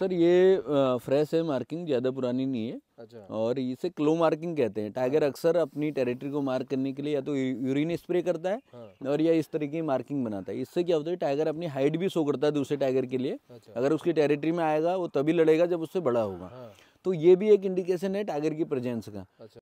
Sir ये fresh है marking ज़्यादा पुरानी नहीं है अच्छा और इसे क्लो मार्किंग कहते हैं टाइगर हाँ। अक्सर अपनी टेरिटरी को मार्क करने के लिए या तो यूरिन स्प्रे करता है हाँ। और या इस तरह की मार्किंग बनाता है इससे क्या होता है टाइगर अपनी हाइट भी शो करता है दूसरे टाइगर के लिए अच्छा। अगर उसकी टेरिटरी में आएगा वो तभी लड़ेगा जब उससे बड़ा होगा हाँ। तो ये भी एक इंडिकेशन है टाइगर की प्रेजेंस का अच्छा।